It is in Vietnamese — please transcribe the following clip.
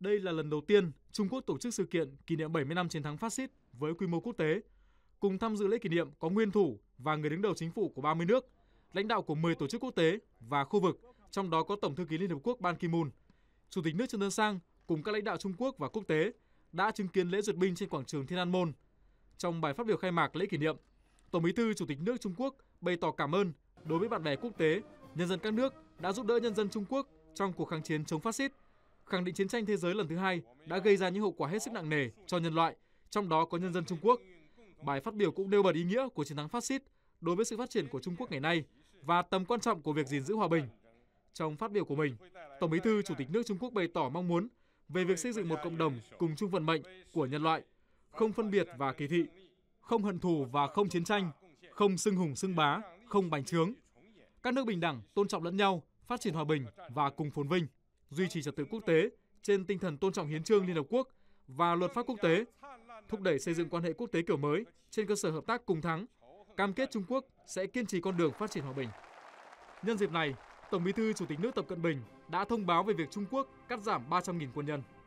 Đây là lần đầu tiên Trung Quốc tổ chức sự kiện kỷ niệm 70 năm chiến thắng phát xít với quy mô quốc tế. Cùng tham dự lễ kỷ niệm có nguyên thủ và người đứng đầu chính phủ của 30 nước, lãnh đạo của 10 tổ chức quốc tế và khu vực, trong đó có Tổng thư ký Liên Hợp Quốc Ban Ki-moon. Chủ tịch nước Trần Tân Sang cùng các lãnh đạo Trung Quốc và quốc tế đã chứng kiến lễ duyệt binh trên quảng trường Thiên An Môn. Trong bài phát biểu khai mạc lễ kỷ niệm, Tổng Bí thư Chủ tịch nước Trung Quốc bày tỏ cảm ơn đối với bạn bè quốc tế, nhân dân các nước đã giúp đỡ nhân dân Trung Quốc trong cuộc kháng chiến chống phát xít khẳng định chiến tranh thế giới lần thứ hai đã gây ra những hậu quả hết sức nặng nề cho nhân loại, trong đó có nhân dân Trung Quốc. Bài phát biểu cũng nêu bật ý nghĩa của chiến thắng phát xít đối với sự phát triển của Trung Quốc ngày nay và tầm quan trọng của việc gìn giữ hòa bình. Trong phát biểu của mình, Tổng Bí thư Chủ tịch nước Trung Quốc bày tỏ mong muốn về việc xây dựng một cộng đồng cùng chung vận mệnh của nhân loại, không phân biệt và kỳ thị, không hận thù và không chiến tranh, không xưng hùng xưng bá, không bành trướng. Các nước bình đẳng, tôn trọng lẫn nhau, phát triển hòa bình và cùng phồn vinh duy trì trật tự quốc tế trên tinh thần tôn trọng hiến trương Liên Hợp Quốc và luật pháp quốc tế, thúc đẩy xây dựng quan hệ quốc tế kiểu mới trên cơ sở hợp tác cùng thắng, cam kết Trung Quốc sẽ kiên trì con đường phát triển hòa bình. Nhân dịp này, Tổng Bí thư Chủ tịch nước Tập Cận Bình đã thông báo về việc Trung Quốc cắt giảm 300.000 quân nhân.